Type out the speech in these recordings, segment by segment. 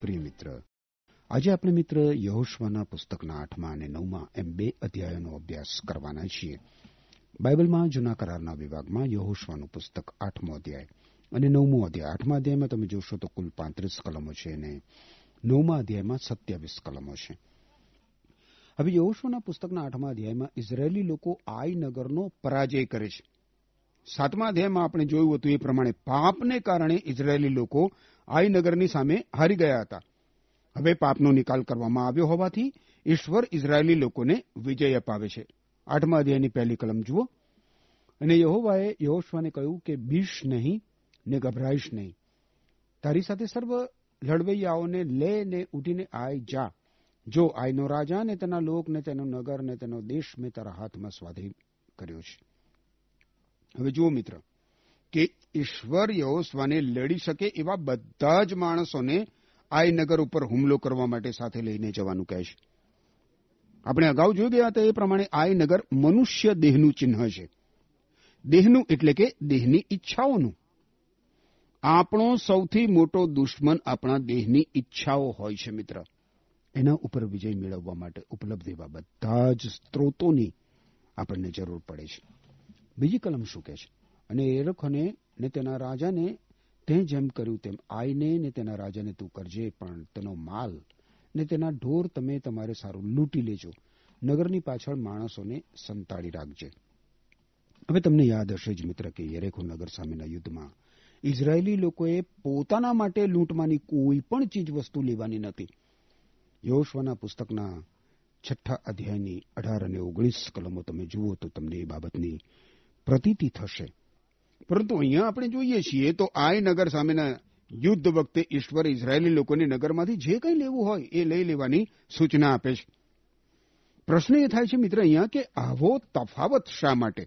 પ્રિય મિત્ર આજે આપણે મિત્ર યહોશવાના પુસ્તકના આઠમા અને નવમાં એમ બે અધ્યાયોનો અભ્યાસ કરવાના છીએ બાઇબલમાં જૂના કરારના વિભાગમાં યહોશવાનું પુસ્તક આઠમો અધ્યાય અને નવમો અધ્યાય આઠમા અધ્યાયમાં તમે જોશો તો કુલ પાંત્રીસ કલમો છે અને નવમા અધ્યાયમાં સત્યાવીસ કલમો છે હવે યહોશવાના પુસ્તકના આઠમા અધ્યાયમાં ઇઝરાયેલી લોકો આઈ નગરનો પરાજય કરે છે સાતમા અધ્યાયમાં આપણે જોયું હતું એ પ્રમાણે પાપને કારણે ઇઝરાયેલી લોકો આઈનગરની સામે હારી ગયા હતા હવે પાપનો નિકાલ કરવામાં આવ્યો હોવાથી ઈશ્વર ઇઝરાયેલી લોકોને વિજય અપાવે છે આઠમા અધ્યાયની પહેલી કલમ જુઓ અને યહોવાએ યહોશ્વાને કહ્યું કે બીશ નહીં ને ગભરાઈશ નહીં તારી સાથે સર્વ લડવૈયાઓને લે ને ઉઠીને આય જા જો આયનો રાજા ને તેના લોક ને તેનો નગર ને તેનો દેશ મેં તારા હાથમાં સ્વાધીન કર્યો છે હવે જુઓ મિત્ર કે ઈશ્વર યહોસ્વાને લડી શકે એવા બધા જ માણસોને આયનગર ઉપર હુમલો કરવા માટે સાથે લઈને જવાનું કહેશે આપણે અગાઉ જોઈ ગયા હતા એ પ્રમાણે આયનગર મનુષ્ય દેહનું ચિહ્ન છે દેહનું એટલે કે દેહની ઈચ્છાઓનું આપણો સૌથી મોટો દુશ્મન આપણા દેહની ઈચ્છાઓ હોય છે મિત્ર એના ઉપર વિજય મેળવવા માટે ઉપલબ્ધ એવા બધા જ સ્ત્રોતોની આપણને જરૂર પડે છે બીજી કલમ શું કહે છે અને એ લોકોને ને તેના રાજાને તે જેમ કર્યું તેમ આઈને ને તેના રાજાને તું કરજે પણ તેનો માલ ને તેના ઢોર તમે તમારે સારું લૂંટી લેજો નગરની પાછળ માણસોને સંતાડી રાખજે હવે તમને યાદ હશે જ મિત્ર કે યરેખો નગર સામેના યુદ્ધમાં ઇઝરાયેલી લોકોએ પોતાના માટે લૂંટમાંની કોઈ પણ ચીજ વસ્તુ લેવાની નથી યોશવાના પુસ્તકના છઠ્ઠા અધ્યાયની અઢાર અને ઓગણીસ કલમો તમે જુઓ તો તમને એ બાબતની પ્રતીતિ થશે પરંતુ અહીંયા આપણે જોઈએ છીએ તો આય નગર સામેના યુદ્ધ વખતે ઈશ્વર ઇઝરાયેલી લોકોને નગરમાંથી જે કંઈ લેવું હોય એ લઈ લેવાની સૂચના આપે છે પ્રશ્ન એ થાય છે મિત્ર અહીંયા કે આવો તફાવત શા માટે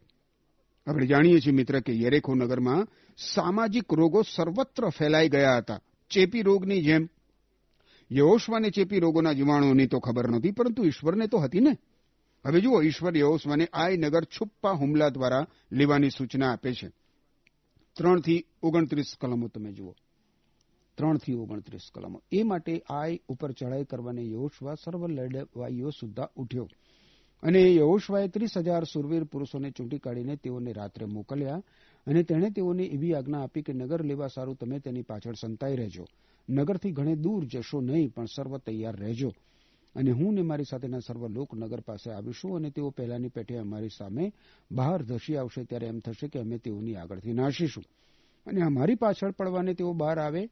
આપણે જાણીએ છીએ મિત્ર કે યરેખો નગરમાં સામાજિક રોગો સર્વત્ર ફેલાઈ ગયા હતા ચેપી રોગની જેમ યહોશવાને ચેપી રોગોના જીવાણુઓની તો ખબર નહોતી પરંતુ ઈશ્વરને તો હતી ને હવે જુઓ ઈશ્વર યહોશવાને આય નગર છુપ્પા હુમલા દ્વારા લેવાની સૂચના આપે છે ત્રણથી ઓગણત્રીસ કલમો તમે જુઓ ત્રણથી ઓગણત્રીસ કલમો એ માટે આય ઉપર ચઢાઈ કરવાને યહોશવા સર્વ લડવાઈઓ સુદ્ધા ઉઠ્યો અને યહોશવાએ ત્રીસ હજાર સુરવીર પુરુષોને ચૂંટી કાઢીને તેઓને રાત્રે મોકલ્યા અને તેણે તેઓને એવી આજ્ઞા આપી કે નગર લેવા સારું તમે તેની પાછળ સંતાઈ રહેજો નગરથી ઘણે દૂર જશો નહીં પણ સર્વ તૈયાર રહેજો અને હું ને મારી સાથેના સર્વ લોકનગર પાસે આવીશું અને તેઓ પહેલાની પેઠે અમારી સામે બહાર ધસી આવશે ત્યારે એમ થશે કે અમે તેઓની આગળથી નાશીશું અને અમારી પાછળ પડવાને તેઓ બહાર આવે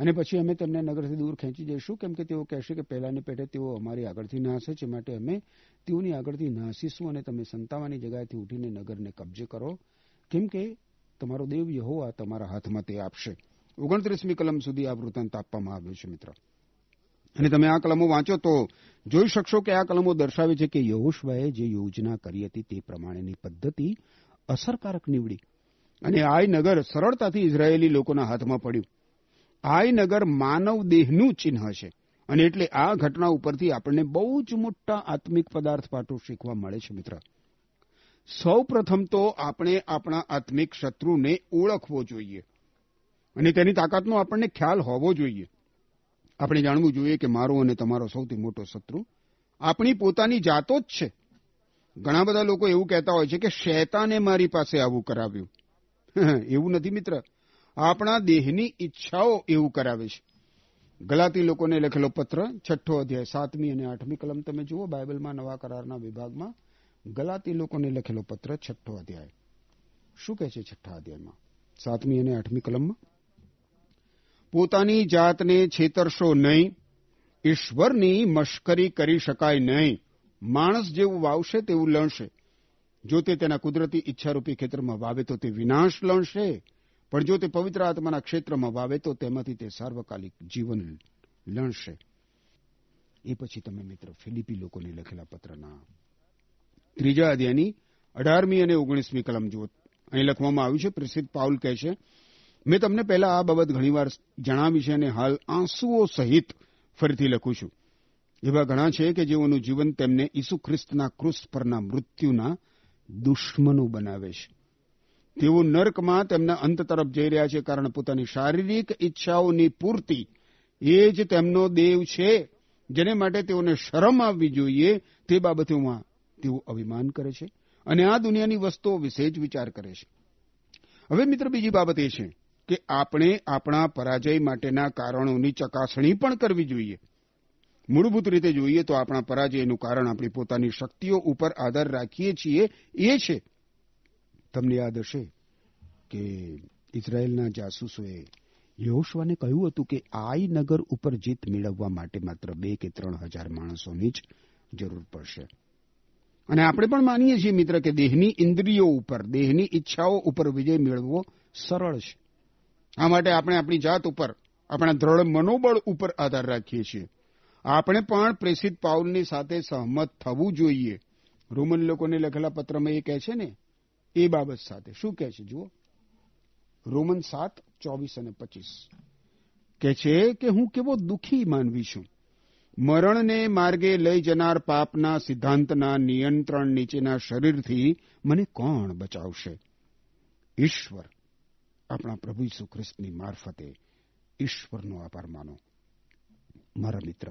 અને પછી અમે તેમને નગરથી દૂર ખેંચી જઈશું કેમ કે તેઓ કહેશે કે પહેલાની પેઠે તેઓ અમારી આગળથી નાશે છે માટે અમે તેઓની આગળથી નાસીશું અને તમે સંતાવાની જગ્યાએથી ઉઠીને નગરને કબજે કરો કેમ કે તમારો દેવ યહોવા તમારા હાથમાં તે આપશે ઓગણત્રીસમી કલમ સુધી આ વૃત્તાંત આપવામાં આવ્યો છે મિત્રો અને તમે આ કલમો વાંચો તો જોઈ શકશો કે આ કલમો દર્શાવે છે કે યહોશભાએ જે યોજના કરી હતી તે પ્રમાણેની પદ્ધતિ અસરકારક નીવડી અને આઈ નગર સરળતાથી ઇઝરાયેલી લોકોના હાથમાં પડ્યું આઈ નગર માનવ દેહનું ચિહ્ન છે અને એટલે આ ઘટના ઉપરથી આપણને બહુ જ મોટા આત્મિક પદાર્થ પાઠો શીખવા મળે છે મિત્ર સૌ પ્રથમ તો આપણે આપણા આત્મિક શત્રુને ઓળખવો જોઈએ અને તેની તાકાતનો આપણને ખ્યાલ હોવો જોઈએ આપણે જાણવું જોઈએ કે મારો અને તમારો સૌથી મોટો શત્રુ આપણી પોતાની જાતો જ છે ઘણા બધા લોકો એવું કહેતા હોય છે કે શૈતાને મારી પાસે આવું કરાવ્યું એવું નથી મિત્ર આપણા દેહની ઈચ્છાઓ એવું કરાવે છે ગલાતી લોકોને લખેલો પત્ર છઠ્ઠો અધ્યાય સાતમી અને આઠમી કલમ તમે જુઓ બાઇબલમાં નવા કરારના વિભાગમાં ગલાતી લોકોને લખેલો પત્ર છઠ્ઠો અધ્યાય શું કહે છે છઠ્ઠા અધ્યાયમાં સાતમી અને આઠમી કલમમાં પોતાની જાતને છેતરશો નહીં ઈશ્વરની મશ્કરી કરી શકાય નહીં માણસ જેવું વાવશે તેવું લણશે જો તે તેના કુદરતી ઈચ્છારૂપી ખેતરમાં વાવે તો તે વિનાશ લણશે પણ જો તે પવિત્ર આત્માના ક્ષેત્રમાં વાવે તો તેમાંથી તે સાર્વકાલિક જીવન લણશે એ પછી તમે મિત્ર ફિલિપી લોકોને લખેલા પત્રના ત્રીજા અધ્યાયની અઢારમી અને ઓગણીસમી કલમ જુઓ અહીં લખવામાં આવ્યું છે પ્રસિદ્ધ પાઉલ કહે છે મેં તમને પહેલા આ બાબત ઘણીવાર જણાવી છે અને હાલ આંસુઓ સહિત ફરીથી લખું છું એવા ઘણા છે કે જેઓનું જીવન તેમને ઈસુ ખ્રિસ્તના ક્રુસ પરના મૃત્યુના દુશ્મનો બનાવે છે તેઓ નર્કમાં તેમના અંત તરફ જઈ રહ્યા છે કારણ પોતાની શારીરિક ઈચ્છાઓની પૂર્તિ એ જ તેમનો દેવ છે જેને માટે તેઓને શરમ આવવી જોઈએ તે બાબતોમાં તેઓ અભિમાન કરે છે અને આ દુનિયાની વસ્તુઓ વિશે જ વિચાર કરે છે હવે મિત્ર બીજી બાબત એ છે કે આપણે આપણા પરાજય માટેના કારણોની ચકાસણી પણ કરવી જોઈએ મૂળભૂત રીતે જોઈએ તો આપણા પરાજયનું કારણ આપણી પોતાની શક્તિઓ ઉપર આધાર રાખીએ છીએ એ છે તમને યાદ હશે કે ઇઝરાયેલના જાસૂસોએ યહોશવાને કહ્યું હતું કે આઈ નગર ઉપર જીત મેળવવા માટે માત્ર બે કે ત્રણ હજાર માણસોની જ જરૂર પડશે અને આપણે પણ માનીએ છીએ મિત્ર કે દેહની ઇન્દ્રિયો ઉપર દેહની ઈચ્છાઓ ઉપર વિજય મેળવવો સરળ છે આ માટે આપણે આપણી જાત ઉપર આપણા દ્રઢ મનોબળ ઉપર આધાર રાખીએ છીએ આપણે પણ પ્રેષિત પાઉલની સાથે સહમત થવું જોઈએ રોમન લોકોને લખેલા પત્રમાં એ કહે છે ને એ બાબત સાથે શું કહે છે જુઓ રોમન સાત ચોવીસ અને પચીસ કહે છે કે હું કેવો દુઃખી માનવી છું મરણને માર્ગે લઈ જનાર પાપના સિદ્ધાંતના નિયંત્રણ નીચેના શરીરથી મને કોણ બચાવશે ઈશ્વર આપણા પ્રભુ ઈસુ ખ્રિસ્તની મારફતે ઈશ્વરનો આભાર માનો મારા મિત્ર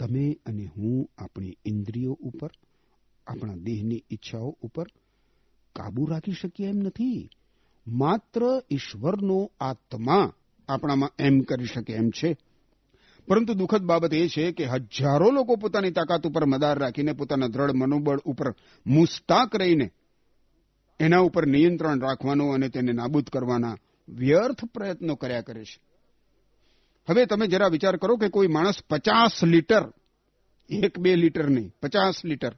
તમે અને હું આપણી ઇન્દ્રિયો ઉપર આપણા દેહની ઈચ્છાઓ ઉપર કાબુ રાખી શકીએ એમ નથી માત્ર ઈશ્વરનો આત્મા આપણામાં એમ કરી શકે એમ છે પરંતુ દુઃખદ બાબત એ છે કે હજારો લોકો પોતાની તાકાત ઉપર મદાર રાખીને પોતાના દ્રઢ મનોબળ ઉપર મુસ્તાક રહીને એના ઉપર નિયંત્રણ રાખવાનો અને તેને નાબૂદ કરવાના વ્યર્થ પ્રયત્નો કર્યા કરે છે હવે તમે જરા વિચાર કરો કે કોઈ માણસ પચાસ લીટર એક બે લીટર નહીં પચાસ લીટર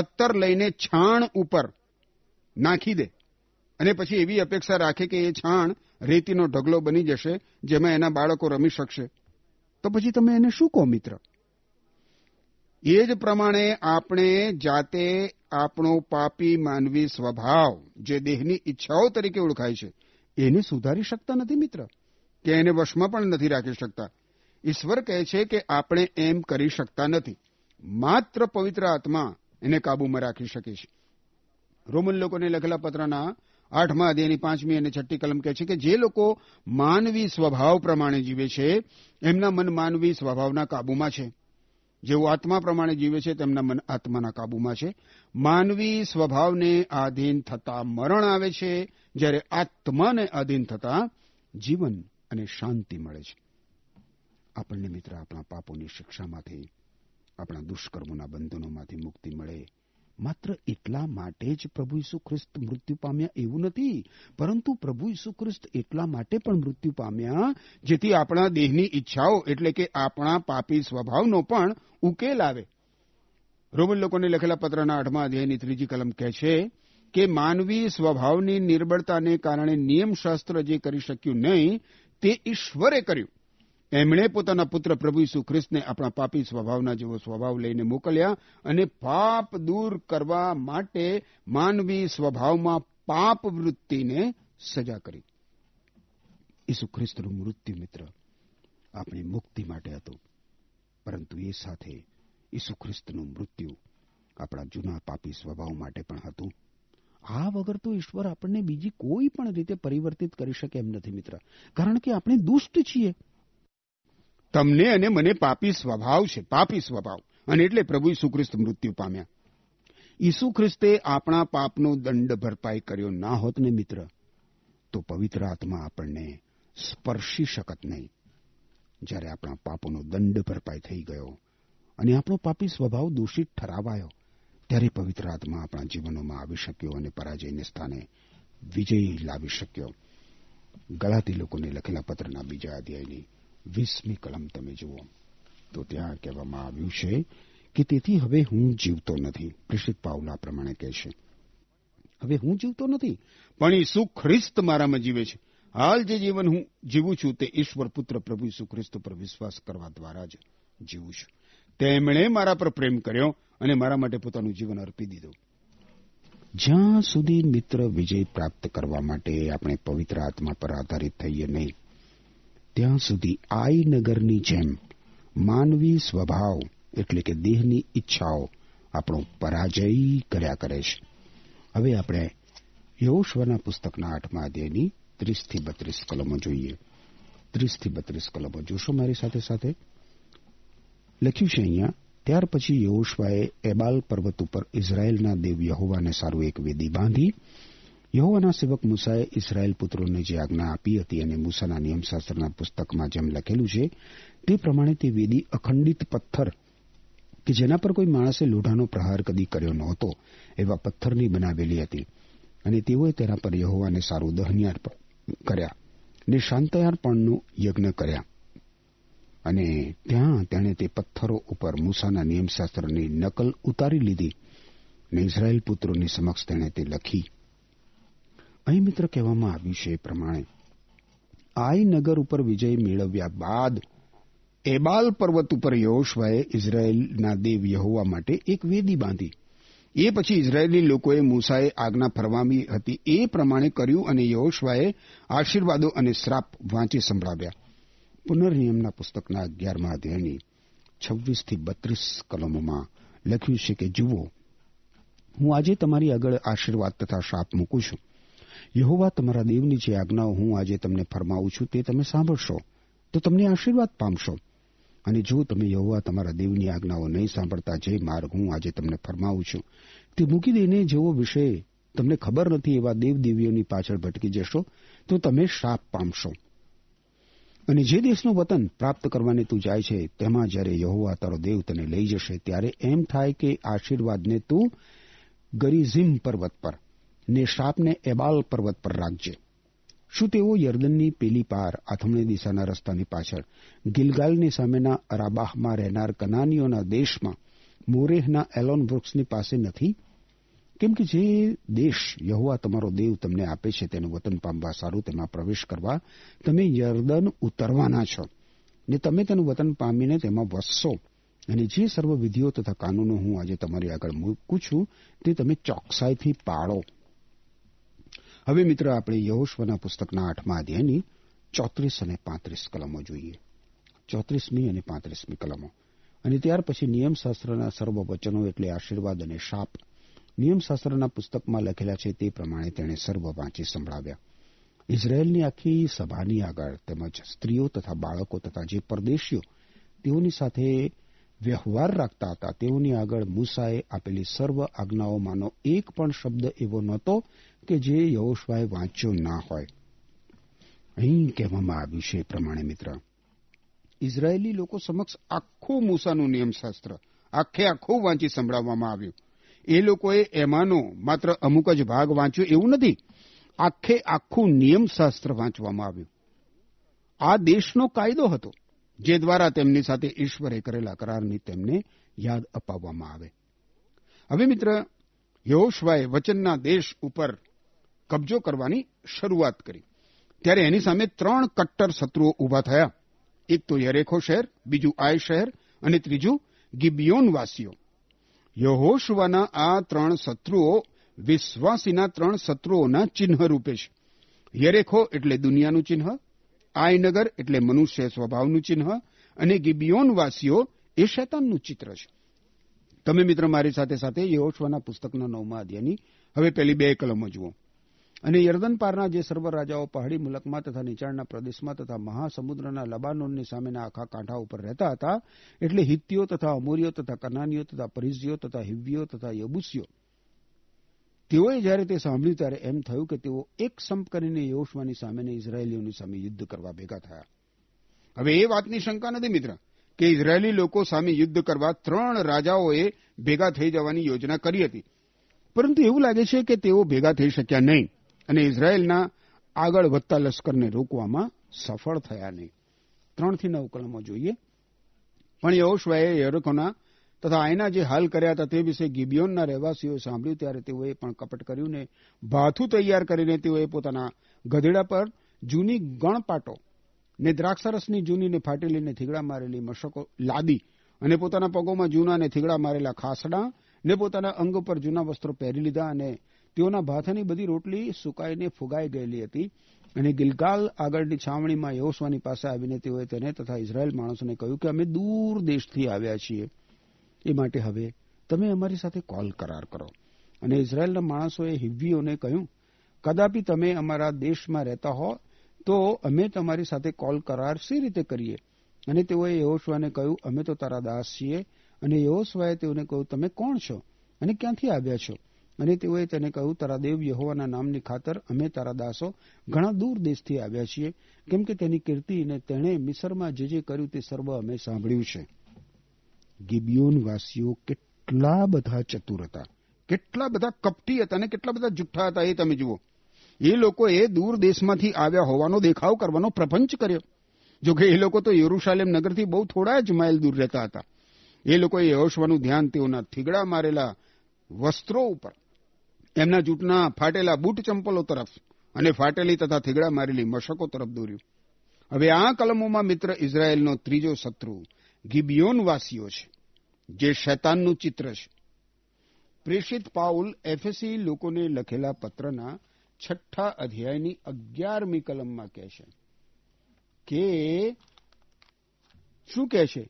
અત્તર લઈને છાણ ઉપર નાખી દે અને પછી એવી અપેક્ષા રાખે કે એ છાણ રેતીનો ઢગલો બની જશે જેમાં એના બાળકો રમી શકશે તો પછી તમે એને શું કહો મિત્ર એ જ પ્રમાણે આપણે જાતે આપણો પાપી માનવી સ્વભાવ જે દેહની ઈચ્છાઓ તરીકે ઓળખાય છે એને સુધારી શકતા નથી મિત્ર કે એને વશમાં પણ નથી રાખી શકતા ઈશ્વર કહે છે કે આપણે એમ કરી શકતા નથી માત્ર પવિત્ર આત્મા એને કાબૂમાં રાખી શકે છે રોમન લોકોને લખેલા પત્રના આઠમા અધ્યાયની પાંચમી અને છઠ્ઠી કલમ કહે છે કે જે લોકો માનવી સ્વભાવ પ્રમાણે જીવે છે એમના મન માનવી સ્વભાવના કાબૂમાં છે જેઓ આત્મા પ્રમાણે જીવે છે તેમના મન આત્માના કાબુમાં છે માનવી સ્વભાવને આધીન થતા મરણ આવે છે જ્યારે આત્માને આધીન થતા જીવન અને શાંતિ મળે છે આપણને મિત્ર આપણા પાપોની શિક્ષામાંથી આપણા દુષ્કર્મોના બંધનોમાંથી મુક્તિ મળે માત્ર એટલા માટે જ પ્રભુ ઈસુ ખ્રિસ્ત મૃત્યુ પામ્યા એવું નથી પરંતુ પ્રભુ ઈસુ ખ્રિસ્ત એટલા માટે પણ મૃત્યુ પામ્યા જેથી આપણા દેહની ઈચ્છાઓ એટલે કે આપણા પાપી સ્વભાવનો પણ ઉકેલ આવે રોમન લોકોને લખેલા પત્રના આઠમા અધ્યાયની ત્રીજી કલમ કહે છે કે માનવી સ્વભાવની નિર્બળતાને કારણે નિયમશાસ્ત્ર જે કરી શક્યું નહીં તે ઈશ્વરે કર્યું એમણે પોતાના પુત્ર પ્રભુ ઈસુ ખ્રિસ્તને આપણા પાપી સ્વભાવના જેવો સ્વભાવ લઈને મોકલ્યા અને પાપ દૂર કરવા માટે માનવી સ્વભાવમાં પાપ વૃત્તિને સજા કરી ઈસુ ખ્રિસ્તનું મૃત્યુ મિત્ર આપણી મુક્તિ માટે હતું પરંતુ એ સાથે ઈસુ ખ્રિસ્તનું મૃત્યુ આપણા જૂના પાપી સ્વભાવ માટે પણ હતું આ વગર તો ઈશ્વર આપણને બીજી કોઈ પણ રીતે પરિવર્તિત કરી શકે એમ નથી મિત્ર કારણ કે આપણે દુષ્ટ છીએ તમને અને મને પાપી સ્વભાવ છે પાપી સ્વભાવ અને એટલે પ્રભુ ઈસુ ખ્રિસ્ત મૃત્યુ પામ્યા ઈસુ ખ્રિસ્તે આપણા પાપનો દંડ ભરપાઈ કર્યો ના હોત ને મિત્ર તો પવિત્ર આત્મા આપણને સ્પર્શી શકત નહીં જ્યારે આપણા પાપોનો દંડ ભરપાઈ થઈ ગયો અને આપણો પાપી સ્વભાવ દૂષિત ઠરાવાયો ત્યારે પવિત્ર આત્મા આપણા જીવનોમાં આવી શક્યો અને પરાજયને સ્થાને વિજય લાવી શક્યો ગળાતી લોકોને લખેલા પત્રના બીજા અધ્યાયની વીસમી કલમ તમે જુઓ તો ત્યાં કહેવામાં આવ્યું છે કે તેથી હવે હું જીવતો નથી પ્રેષિત પાવલા પ્રમાણે કહેશે હવે હું જીવતો નથી પણ ઈસુ ખ્રિસ્ત મારામાં જીવે છે હાલ જે જીવન હું જીવું છું તે ઈશ્વર પુત્ર પ્રભુ ઈસુ ખ્રિસ્ત પર વિશ્વાસ કરવા દ્વારા જ જીવું છું તેમણે મારા પર પ્રેમ કર્યો અને મારા માટે પોતાનું જીવન અર્પી દીધું જ્યાં સુધી મિત્ર વિજય પ્રાપ્ત કરવા માટે આપણે પવિત્ર આત્મા પર આધારિત થઈએ નહીં ત્યાં સુધી આઈ નગરની જેમ માનવી સ્વભાવ એટલે કે દેહની ઈચ્છાઓ આપણો પરાજય કર્યા કરે છે હવે આપણે યહોશવાના પુસ્તકના આઠમા અધ્યાયની ત્રીસથી બત્રીસ કલમો જોઈએ ત્રીસથી બત્રીસ કલમો જોશો મારી સાથે સાથે લખ્યું છે અહીંયા ત્યાર પછી યહોશવાએ એબાલ પર્વત ઉપર ઇઝરાયેલના દેવ યહોવાને સારું એક વેદી બાંધી યહોવાના સેવક મૂસાએ ઇસરાયેલ પુત્રોને જે આજ્ઞા આપી હતી અને મૂસાના નિયમશાસ્ત્રના પુસ્તકમાં જેમ લખેલું છે તે પ્રમાણે તે વેદી અખંડિત પથ્થર કે જેના પર કોઈ માણસે લોઢાનો પ્રહાર કદી કર્યો નહોતો એવા પથ્થરની બનાવેલી હતી અને તેઓએ તેના પર યહોવાને સારું દહનિયાર્પણ કર્યા ને શાંતયાર્પણનું યજ્ઞ કર્યા અને ત્યાં તેણે તે પથ્થરો ઉપર મૂસાના નિયમશાસ્ત્રની નકલ ઉતારી લીધી ને ઇઝરાયેલ પુત્રોની સમક્ષ તેણે તે લખી અહીં મિત્ર કહેવામાં આવ્યું છે એ પ્રમાણે આઈ નગર ઉપર વિજય મેળવ્યા બાદ એબાલ પર્વત ઉપર યહોશભાએ ઇઝરાયેલના દેવ યહોવા માટે એક વેદી બાંધી એ પછી ઇઝરાયેલી લોકોએ મૂસાએ આજ્ઞા ફરવામી હતી એ પ્રમાણે કર્યું અને યહોશવાએ આશીર્વાદો અને શ્રાપ વાંચી સંભળાવ્યા પુનર્નિયમના પુસ્તકના અગિયારમા અધ્યાયની છવ્વીસથી બત્રીસ કલમોમાં લખ્યું છે કે જુઓ હું આજે તમારી આગળ આશીર્વાદ તથા શાપ મૂકું છું યહોવા તમારા દેવની જે આજ્ઞાઓ હું આજે તમને ફરમાવું છું તે તમે સાંભળશો તો તમને આશીર્વાદ પામશો અને જો તમે યહોવા તમારા દેવની આજ્ઞાઓ નહીં સાંભળતા જે માર્ગ હું આજે તમને ફરમાવું છું તે મૂકી દઈને જેવો વિષય તમને ખબર નથી એવા દેવ દેવીઓની પાછળ ભટકી જશો તો તમે શાપ પામશો અને જે દેશનું વતન પ્રાપ્ત કરવાને તું જાય છે તેમાં જ્યારે યહોવા તારો દેવ તને લઈ જશે ત્યારે એમ થાય કે આશીર્વાદને તું ગરીઝિમ પર્વત પર ને શાપને એબાલ પર્વત પર રાખજે શું તેઓ યર્દનની પેલી પાર આથમણી દિશાના રસ્તાની પાછળ ગિલગાલની સામેના અરાબાહમાં રહેનાર કનાનીઓના દેશમાં મોરેહના એલોન વૃક્ષની પાસે નથી કેમ કે જે દેશ યહુઆ તમારો દેવ તમને આપે છે તેનું વતન પામવા સારું તેમાં પ્રવેશ કરવા તમે યર્દન ઉતરવાના છો ને તમે તેનું વતન પામીને તેમાં વસશો અને જે સર્વ વિધિઓ તથા કાનૂનો હું આજે તમારી આગળ મૂકું છું તે તમે ચોકસાઈથી પાળો હવે મિત્ર આપણે યહોશવાના પુસ્તકના આઠમા અધ્યાયની ચોત્રીસ અને પાંત્રીસ કલમો જોઈએ ચોત્રીસમી અને પાંત્રીસમી કલમો અને ત્યાર પછી નિયમશાસ્ત્રના સર્વ વચનો એટલે આશીર્વાદ અને શાપ નિયમશાસ્ત્રના પુસ્તકમાં લખેલા છે તે પ્રમાણે તેણે સર્વ વાંચી સંભળાવ્યા ઇઝરાયેલની આખી સભાની આગળ તેમજ સ્ત્રીઓ તથા બાળકો તથા જે પરદેશીઓ તેઓની સાથે વ્યવહાર રાખતા હતા તેઓની આગળ મૂસાએ આપેલી સર્વ આજ્ઞાઓમાંનો એક પણ શબ્દ એવો નહોતો કે જે યહોશવાએ વાંચ્યો ના હોય અહીં કહેવામાં આવ્યું છે એ પ્રમાણે મિત્ર ઇઝરાયેલી લોકો સમક્ષ આખું મૂસાનું નિયમશાસ્ત્ર આખે આખું વાંચી સંભળાવવામાં આવ્યું એ લોકોએ એમાંનો માત્ર અમુક જ ભાગ વાંચ્યો એવું નથી આખે આખું નિયમશાસ્ત્ર વાંચવામાં આવ્યું આ દેશનો કાયદો હતો જે દ્વારા તેમની સાથે ઈશ્વરે કરેલા કરારની તેમને યાદ અપાવવામાં આવે હવે મિત્ર યહોશવાએ વચનના દેશ ઉપર કબજો કરવાની શરૂઆત કરી ત્યારે એની સામે ત્રણ કટ્ટર શત્રુઓ ઊભા થયા એક તો યરેખો શહેર બીજું આય શહેર અને ત્રીજું ગિબિયોનવાસીઓ યહોશવાના આ ત્રણ શત્રુઓ વિશ્વાસીના ત્રણ શત્રુઓના ચિહ્ન રૂપે છે યરેખો એટલે દુનિયાનું ચિહ્ન આયનગર એટલે મનુષ્ય સ્વભાવનું ચિહ્ન અને ગિબિયોનવાસીઓ એ શૈતાનનું ચિત્ર છે તમે મિત્ર મારી સાથે સાથે યહોશવાના પુસ્તકના નવમા અધ્યાયની હવે પહેલી બે કલમો જુઓ અને યર્દન પારના જે સર્વ રાજાઓ પહાડી મુલકમાં તથા નીચાણના પ્રદેશમાં તથા મહાસમુદ્રના લબાનોનની સામેના આખા કાંઠા ઉપર રહેતા હતા એટલે હિત્તીઓ તથા અમોરીઓ તથા કનાનીઓ તથા પરિઝીઓ તથા હિવ્યો તથા યબુસીઓ તેઓએ જ્યારે તે સાંભળ્યું ત્યારે એમ થયું કે તેઓ એક સંપ કરીને યહોશવાની સામેને ઇઝરાયેલીઓની સામે યુદ્ધ કરવા ભેગા થયા હવે એ વાતની શંકા નથી મિત્ર કે ઇઝરાયેલી લોકો સામે યુદ્ધ કરવા ત્રણ રાજાઓએ ભેગા થઈ જવાની યોજના કરી હતી પરંતુ એવું લાગે છે કે તેઓ ભેગા થઈ શક્યા નહીં અને ઇઝરાયેલના આગળ વધતા લશ્કરને રોકવામાં સફળ થયા નહીં ત્રણથી નવ કલમો જોઈએ પણ યહોશવાએ યરકોના તથા આયના જે હાલ કર્યા હતા તે વિશે ગિબિયોનના રહેવાસીઓએ સાંભળ્યું ત્યારે તેઓએ પણ કપટ કર્યું ભાથું તૈયાર કરીને તેઓએ પોતાના ગધેડા પર જૂની ગણપાટો ને દ્રાક્ષરસની જૂનીને ફાટેલી ને થીગડા મારેલી મશકો લાદી અને પોતાના પગોમાં જૂના ને થીગડા મારેલા ખાસડા ને પોતાના અંગ પર જૂના વસ્ત્રો પહેરી લીધા અને તેઓના ભાથાની બધી રોટલી સુકાઈને ફુગાઈ ગયેલી હતી અને ગિલગાલ આગળની છાવણીમાં યહોસવાની પાસે આવીને તેઓએ તેને તથા ઇઝરાયેલ માણસોને કહ્યું કે અમે દૂર દેશથી આવ્યા છીએ એ માટે હવે તમે અમારી સાથે કોલ કરાર કરો અને ઇઝરાયેલના માણસોએ હિવ્વીઓને કહ્યું કદાપી તમે અમારા દેશમાં રહેતા હો તો અમે તમારી સાથે કોલ કરાર સી રીતે કરીએ અને તેઓએ યહોશવાને કહ્યું અમે તો તારા દાસ છીએ અને યહોશવાએ તેઓને કહ્યું તમે કોણ છો અને ક્યાંથી આવ્યા છો અને તેઓએ તેને કહ્યું તારા દેવ યહોવાના નામની ખાતર અમે તારા દાસો ઘણા દૂર દેશથી આવ્યા છીએ કેમ કે તેની કીર્તિ અને તેણે મિસરમાં જે જે કર્યું તે સર્વ અમે સાંભળ્યું છે ગિબિયોન વાસીઓ કેટલા બધા ચતુર હતા કેટલા બધા કપટી હતા અને કેટલા બધા જુઠ્ઠા હતા એ તમે જુઓ એ લોકોએ દૂર દેશમાંથી આવ્યા હોવાનો દેખાવ કરવાનો પ્રપંચ કર્યો જો એ લોકો તો યરુશાલેમ નગરથી બહુ થોડા જ માઇલ દૂર રહેતા હતા એ લોકોએ યહોશવાનું ધ્યાન તેઓના થીગડા મારેલા વસ્ત્રો ઉપર એમના જૂટના ફાટેલા બૂટ ચંપલો તરફ અને ફાટેલી તથા થીગડા મારેલી મશકો તરફ દોર્યું હવે આ કલમોમાં મિત્ર ઇઝરાયેલનો ત્રીજો શત્રુ ગિબિયોનવાસીઓ છે જે શૈતાનનું ચિત્ર છે પ્રેષિત પાઉલ એફએસી લોકોને લખેલા પત્રના છઠ્ઠા અધ્યાયની અગિયારમી કલમમાં કહે છે કે શું કહે છે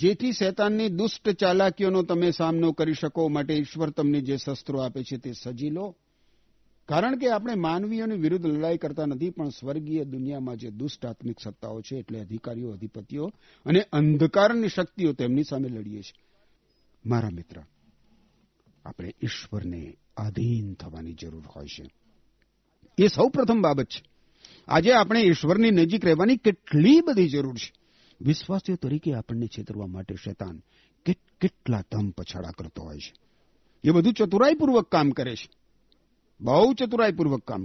જેથી શૈતાનની દુષ્ટ ચાલાકીઓનો તમે સામનો કરી શકો માટે ઈશ્વર તમને જે શસ્ત્રો આપે છે તે સજી લો કારણ કે આપણે માનવીઓની વિરુદ્ધ લડાઈ કરતા નથી પણ સ્વર્ગીય દુનિયામાં જે દુષ્ટાત્મિક સત્તાઓ છે એટલે અધિકારીઓ અધિપતિઓ અને અંધકારની શક્તિઓ તેમની સામે લડીએ છીએ મારા મિત્ર આપણે ઈશ્વરને આધીન થવાની જરૂર હોય છે એ સૌ પ્રથમ બાબત છે આજે આપણે ઈશ્વરની નજીક રહેવાની કેટલી બધી જરૂર છે વિશ્વાસીઓ તરીકે આપણને છેતરવા માટે શેતાન કેટલા ધમ પછાડા કરતો હોય છે એ બધું ચતુરાઈપૂર્વક કામ કરે છે બહુ ચતુરાઈપૂર્વક કામ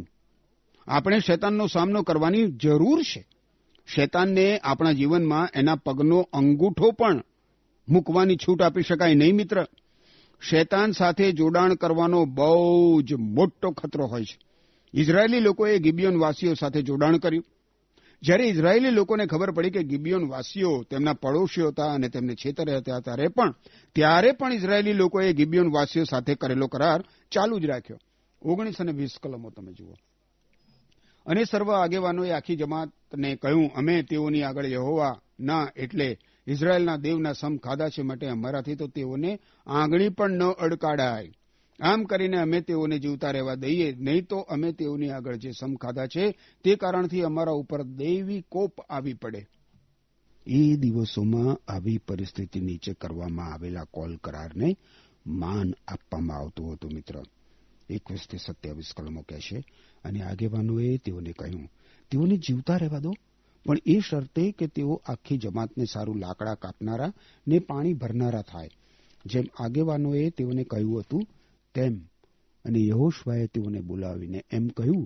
આપણે શેતાનનો સામનો કરવાની જરૂર છે શેતાનને આપણા જીવનમાં એના પગનો અંગૂઠો પણ મૂકવાની છૂટ આપી શકાય નહીં મિત્ર શેતાન સાથે જોડાણ કરવાનો બહુ જ મોટો ખતરો હોય છે ઇઝરાયેલી લોકોએ ગિબિયોન વાસીઓ સાથે જોડાણ કર્યું જ્યારે ઇઝરાયેલી લોકોને ખબર પડી કે ગિબિયોન વાસીઓ તેમના પડોશીઓ હતા અને તેમને છેતરે હતા ત્યારે પણ ત્યારે પણ ઇઝરાયેલી લોકોએ ગિબિયોન વાસીઓ સાથે કરેલો કરાર ચાલુ જ રાખ્યો ઓગણીસ અને વીસ કલમો તમે જુઓ અને સર્વ આગેવાનોએ આખી જમાતને કહ્યું અમે તેઓની આગળ યહોવા ના એટલે ઇઝરાયેલના દેવના સમ ખાધા છે માટે અમારાથી તો તેઓને આંગળી પણ ન અડકાડાય આમ કરીને અમે તેઓને જીવતા રહેવા દઈએ નહીં તો અમે તેઓની આગળ જે સમ ખાધા છે તે કારણથી અમારા ઉપર દૈવી કોપ આવી પડે એ દિવસોમાં આવી પરિસ્થિતિ નીચે કરવામાં આવેલા કોલ કરારને માન આપવામાં આવતું હતું મિત્ર એકવીસથી સત્યાવીસ કલમો કહેશે અને આગેવાનોએ તેઓને કહ્યું તેઓને જીવતા રહેવા દો પણ એ શરતે કે તેઓ આખી જમાતને સારું લાકડા કાપનારા ને પાણી ભરનારા થાય જેમ આગેવાનોએ તેઓને કહ્યું હતું તેમ અને યહોશવાએ તેઓને બોલાવીને એમ કહ્યું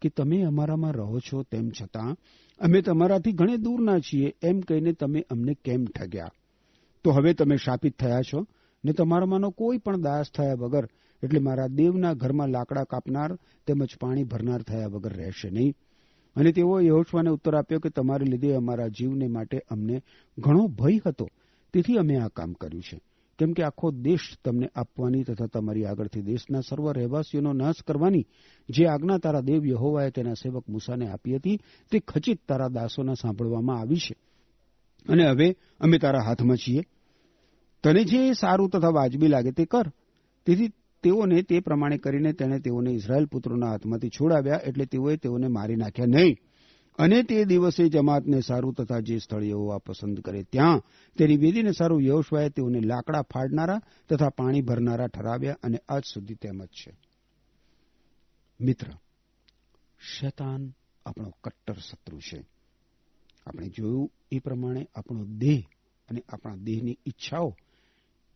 કે તમે અમારામાં રહો છો તેમ છતાં અમે તમારાથી ઘણે દૂરના છીએ એમ કહીને તમે અમને કેમ ઠગ્યા તો હવે તમે શાપિત થયા છો ને તમારામાંનો કોઈ પણ દાસ થયા વગર એટલે મારા દેવના ઘરમાં લાકડા કાપનાર તેમજ પાણી ભરનાર થયા વગર રહેશે નહીં અને તેઓએ યહોશવાને ઉત્તર આપ્યો કે તમારે લીધે અમારા જીવને માટે અમને ઘણો ભય હતો તેથી અમે આ કામ કર્યું છે કેમ કે આખો દેશ તમને આપવાની તથા તમારી આગળથી દેશના સર્વ રહેવાસીઓનો નાશ કરવાની જે આજ્ઞા તારા દેવ યહોવાએ તેના સેવક મુસાને આપી હતી તે ખચિત તારા દાસોના સાંભળવામાં આવી છે અને હવે અમે તારા હાથમાં છીએ તને જે સારું તથા વાજબી લાગે તે કર તેથી તેઓને તે પ્રમાણે કરીને તેણે તેઓને ઇઝરાયલ પુત્રોના હાથમાંથી છોડાવ્યા એટલે તેઓએ તેઓને મારી નાખ્યા નહીં અને તે દિવસે જમાતને સારું તથા જે સ્થળ યહોવા પસંદ કરે ત્યાં તેની વેદીને સારું યહોશવાએ તેઓને લાકડા ફાડનારા તથા પાણી ભરનારા ઠરાવ્યા અને આજ સુધી તેમ જ છે મિત્ર શેતાન આપણો કટ્ટર શત્રુ છે આપણે જોયું એ પ્રમાણે આપણો દેહ અને આપણા દેહની ઈચ્છાઓ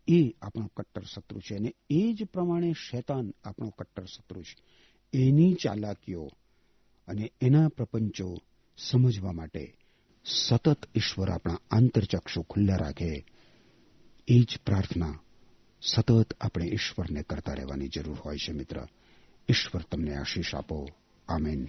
એ આપણો કટ્ટર શત્રુ છે અને એ જ પ્રમાણે શૈતાન આપણો કટ્ટર શત્રુ છે એની ચાલાકીઓ અને એના પ્રપંચો સમજવા માટે સતત ઈશ્વર આપણા આંતરચક્ષુ ખુલ્લા રાખે એ જ પ્રાર્થના સતત આપણે ઈશ્વરને કરતા રહેવાની જરૂર હોય છે મિત્ર ઈશ્વર તમને આશીષ આપો આમેન